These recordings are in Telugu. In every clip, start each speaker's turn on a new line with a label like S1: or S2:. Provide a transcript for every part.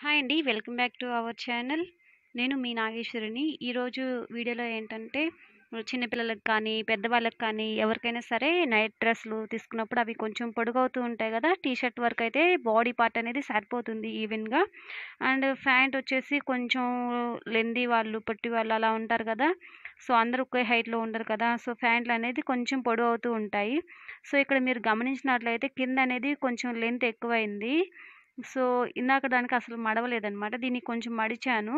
S1: హాయ్ అండి welcome back to our channel నేను మీ నాగేశ్వరిని ఈరోజు వీడియోలో ఏంటంటే చిన్నపిల్లలకు కానీ పెద్దవాళ్ళకి కానీ ఎవరికైనా సరే నైట్ డ్రెస్లు తీసుకున్నప్పుడు అవి కొంచెం పొడుగవుతూ ఉంటాయి కదా టీ షర్ట్ వరకు అయితే బాడీ పార్ట్ అనేది సరిపోతుంది ఈవెన్గా అండ్ ప్యాంట్ వచ్చేసి కొంచెం లెంది వాళ్ళు పొట్టి వాళ్ళు అలా ఉంటారు కదా సో అందరూ ఒకే హైట్లో ఉండరు కదా సో ప్యాంట్లు అనేది కొంచెం పొడవు అవుతూ ఉంటాయి సో ఇక్కడ మీరు గమనించినట్లయితే కింద అనేది కొంచెం లెంత్ ఎక్కువైంది సో ఇందాక దానికి అసలు మడవలేదనమాట దీన్ని కొంచెం మడిచాను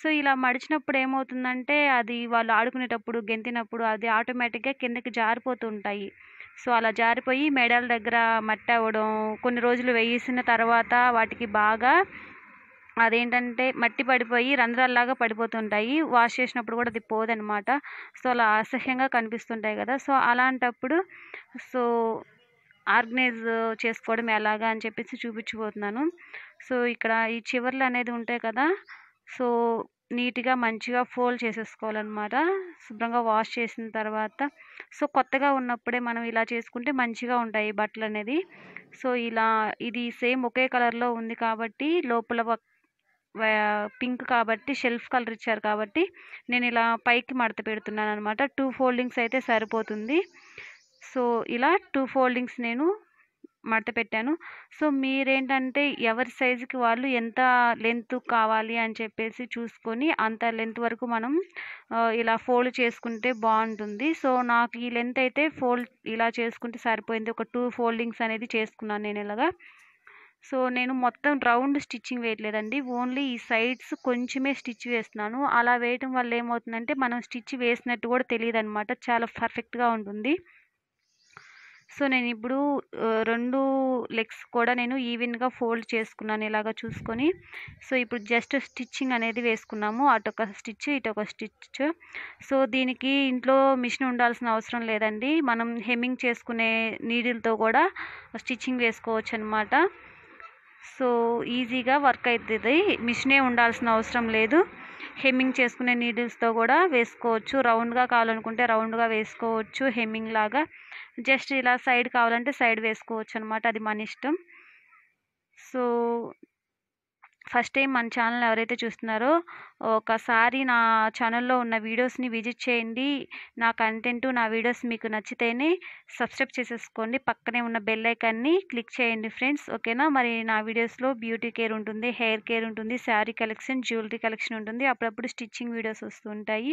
S1: సో ఇలా మడిచినప్పుడు ఏమవుతుందంటే అది వాళ్ళు ఆడుకునేటప్పుడు గెంతినప్పుడు అది ఆటోమేటిక్గా కిందకి జారిపోతుంటాయి సో అలా జారిపోయి మెడల దగ్గర మట్టి అవ్వడం కొన్ని రోజులు వేయిసిన తర్వాత వాటికి బాగా అదేంటంటే మట్టి పడిపోయి రంధ్రాల్లాగా పడిపోతుంటాయి వాష్ చేసినప్పుడు కూడా అది పోదనమాట సో అలా అసహ్యంగా కనిపిస్తుంటాయి కదా సో అలాంటప్పుడు సో ఆర్గనైజ్ చేసుకోవడం ఎలాగా అని చెప్పేసి చూపించిపోతున్నాను సో ఇక్కడ ఈ చివర్లు అనేది ఉంటాయి కదా సో నీట్గా మంచిగా ఫోల్డ్ చేసేసుకోవాలన్నమాట శుభ్రంగా వాష్ చేసిన తర్వాత సో కొత్తగా ఉన్నప్పుడే మనం ఇలా చేసుకుంటే మంచిగా ఉంటాయి బట్టలు అనేది సో ఇలా ఇది సేమ్ ఒకే కలర్లో ఉంది కాబట్టి లోపల పింక్ కాబట్టి షెల్ఫ్ కలర్ ఇచ్చారు కాబట్టి నేను ఇలా పైకి మడత పెడుతున్నాను అనమాట టూ ఫోల్డింగ్స్ అయితే సరిపోతుంది సో ఇలా టూ ఫోల్డింగ్స్ నేను మడత పెట్టాను సో మీరేంటంటే ఎవరి సైజుకి వాళ్ళు ఎంత లెంత్ కావాలి అని చెప్పేసి చూసుకొని అంత లెంత్ వరకు మనం ఇలా ఫోల్డ్ చేసుకుంటే బాగుంటుంది సో నాకు ఈ లెంత్ అయితే ఫోల్డ్ ఇలా చేసుకుంటే సరిపోయింది ఒక టూ ఫోల్డింగ్స్ అనేది చేసుకున్నాను నేను ఇలాగా సో నేను మొత్తం రౌండ్ స్టిచ్చింగ్ వేయట్లేదండి ఓన్లీ ఈ సైడ్స్ కొంచెమే స్టిచ్ వేస్తున్నాను అలా వేయటం వల్ల ఏమవుతుందంటే మనం స్టిచ్ వేసినట్టు కూడా తెలియదు అనమాట చాలా పర్ఫెక్ట్గా ఉంటుంది సో నేను ఇప్పుడు రెండు లెగ్స్ కూడా నేను ఈవెన్గా ఫోల్డ్ చేసుకున్నాను ఇలాగా చూసుకొని సో ఇప్పుడు జస్ట్ స్టిచ్చింగ్ అనేది వేసుకున్నాము అటొక స్టిచ్ ఇటొక స్టిచ్ సో దీనికి ఇంట్లో మిషన్ ఉండాల్సిన అవసరం లేదండి మనం హెమ్మింగ్ చేసుకునే నీడిల్తో కూడా స్టిచ్చింగ్ వేసుకోవచ్చు అనమాట సో ఈజీగా వర్క్ అవుతుంది మిషనే ఉండాల్సిన అవసరం లేదు హెమ్మింగ్ చేసుకునే నీడిల్స్తో కూడా వేసుకోవచ్చు రౌండ్గా కావాలనుకుంటే రౌండ్గా వేసుకోవచ్చు హెమ్మింగ్ లాగా జస్ట్ ఇలా సైడ్ కావాలంటే సైడ్ వేసుకోవచ్చు అనమాట అది మన ఇష్టం సో ఫస్ట్ టైం మన ఛానల్ ఎవరైతే చూస్తున్నారో ఒకసారి నా ఛానల్లో ఉన్న వీడియోస్ని విజిట్ చేయండి నా కంటెంట్ నా వీడియోస్ మీకు నచ్చితేనే సబ్స్క్రైబ్ చేసేసుకోండి పక్కనే ఉన్న బెల్ ఐకాన్ని క్లిక్ చేయండి ఫ్రెండ్స్ ఓకేనా మరి నా వీడియోస్లో బ్యూటీ కేర్ ఉంటుంది హెయిర్ కేర్ ఉంటుంది శారీ కలెక్షన్ జ్యువెలరీ కలెక్షన్ ఉంటుంది అప్పుడప్పుడు స్టిచ్చింగ్ వీడియోస్ వస్తూ ఉంటాయి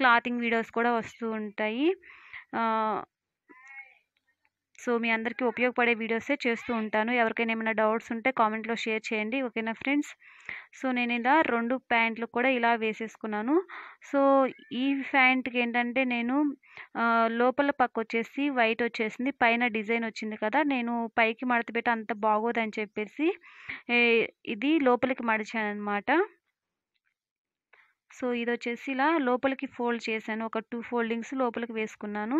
S1: క్లాతింగ్ వీడియోస్ కూడా వస్తూ ఉంటాయి సో మీ అందరికీ ఉపయోగపడే వీడియోసే చేస్తూ ఉంటాను ఎవరికైనా ఏమైనా డౌట్స్ ఉంటే కామెంట్లో షేర్ చేయండి ఓకేనా ఫ్రెండ్స్ సో నేను ఇలా రెండు ప్యాంట్లు కూడా ఇలా వేసేసుకున్నాను సో ఈ ప్యాంట్కి ఏంటంటే నేను లోపల పక్క వచ్చేసి వైట్ వచ్చేసింది పైన డిజైన్ వచ్చింది కదా నేను పైకి మడత పెట్టి అంత బాగోదని చెప్పేసి ఇది లోపలికి మడిచాను అనమాట సో ఇది వచ్చేసి ఇలా లోపలికి ఫోల్డ్ చేశాను ఒక టూ ఫోల్డింగ్స్ లోపలికి వేసుకున్నాను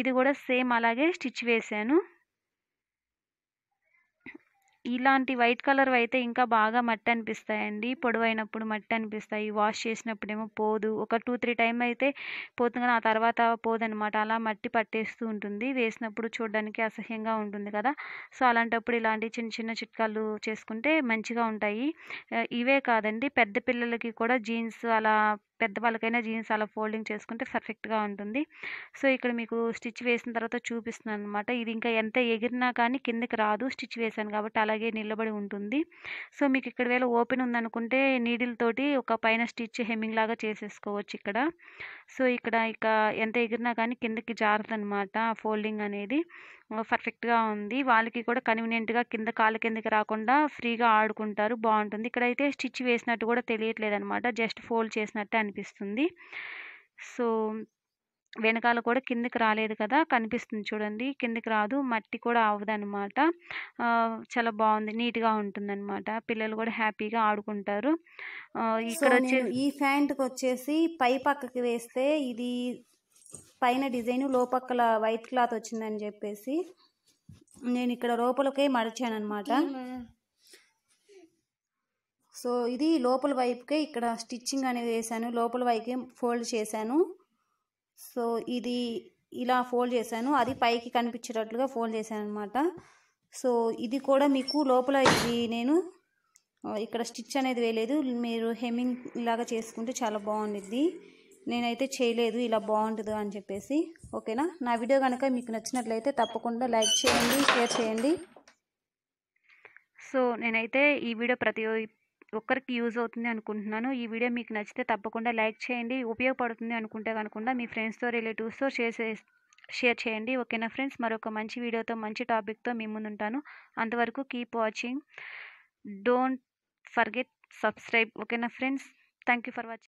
S1: ఇది కూడా సేమ్ అలాగే స్టిచ్ వేశాను ఇలాంటి వైట్ కలర్ అయితే ఇంకా బాగా మట్టి అనిపిస్తాయండి పొడవైనప్పుడు మట్టి అనిపిస్తాయి వాష్ చేసినప్పుడేమో పోదు ఒక టూ త్రీ టైం అయితే పోతుంది కానీ ఆ తర్వాత పోదనమాట అలా మట్టి పట్టేస్తూ ఉంటుంది వేసినప్పుడు చూడడానికి అసహ్యంగా ఉంటుంది కదా సో అలాంటప్పుడు ఇలాంటి చిన్న చిన్న చిట్కాలు చేసుకుంటే మంచిగా ఉంటాయి ఇవే కాదండి పెద్ద పిల్లలకి కూడా జీన్స్ అలా పెద్దవాళ్ళకైనా జీన్స్ అలా ఫోల్డింగ్ చేసుకుంటే పర్ఫెక్ట్గా ఉంటుంది సో ఇక్కడ మీకు స్టిచ్ వేసిన తర్వాత చూపిస్తున్నాను అనమాట ఇది ఇంకా ఎంత ఎగిరినా కానీ కిందకి రాదు స్టిచ్ వేశాను కాబట్టి అలాగే నిలబడి ఉంటుంది సో మీకు ఇక్కడ వేళ ఓపెన్ ఉందనుకుంటే నీడిల్ తోటి ఒక పైన స్టిచ్ హెమ్మింగ్ లాగా చేసేసుకోవచ్చు ఇక్కడ సో ఇక్కడ ఇక ఎంత ఎగిరినా కానీ కిందకి అనమాట ఫోల్డింగ్ అనేది పర్ఫెక్ట్గా ఉంది వాళ్ళకి కూడా కన్వీనియంట్గా కింద కాళ్ళ కిందకి రాకుండా ఫ్రీగా ఆడుకుంటారు బాగుంటుంది ఇక్కడైతే స్టిచ్ వేసినట్టు కూడా తెలియట్లేదు అనమాట జస్ట్ ఫోల్డ్ చేసినట్టు అనిపిస్తుంది సో వెనకాల కూడా కిందకి రాలేదు కదా కనిపిస్తుంది చూడండి కిందకి రాదు మట్టి కూడా అవ్వదనమాట చాలా బాగుంది నీట్గా ఉంటుందన్నమాట పిల్లలు కూడా హ్యాపీగా ఆడుకుంటారు ఇక్కడ ఈ ప్యాంట్కి వచ్చేసి పై పక్కకి వేస్తే ఇది పైన డిజైన్ లోపక్కల వైట్ క్లాత్ వచ్చిందని చెప్పేసి నేను ఇక్కడ లోపలకే మడిచాను అనమాట సో ఇది లోపల వైపుకే ఇక్కడ స్టిచ్చింగ్ అనేది వేసాను లోపల వైపుకే ఫోల్డ్ చేశాను సో ఇది ఇలా ఫోల్డ్ చేశాను అది పైకి కనిపించేటట్లుగా ఫోల్డ్ చేశాను అనమాట సో ఇది కూడా మీకు లోపల ఇది నేను ఇక్కడ స్టిచ్ అనేది వేయలేదు మీరు హెమ్మింగ్ ఇలాగా చేసుకుంటే చాలా బాగుండిద్ది నేనైతే చేయలేదు ఇలా బాగుండదు అని చెప్పేసి ఓకేనా నా వీడియో కనుక మీకు నచ్చినట్లయితే తప్పకుండా లైక్ చేయండి షేర్ చేయండి సో నేనైతే ఈ వీడియో ప్రతి ఒక్కరికి యూజ్ అవుతుంది అనుకుంటున్నాను ఈ వీడియో మీకు నచ్చితే తప్పకుండా లైక్ చేయండి ఉపయోగపడుతుంది అనుకుంటే కనుకుండా మీ ఫ్రెండ్స్తో రిలేటివ్స్తో షేర్ షేర్ చేయండి ఓకేనా ఫ్రెండ్స్ మరొక మంచి వీడియోతో మంచి టాపిక్తో మీ ముందుంటాను అంతవరకు keep watching don't forget subscribe ఓకేనా ఫ్రెండ్స్ థ్యాంక్ ఫర్ వాచింగ్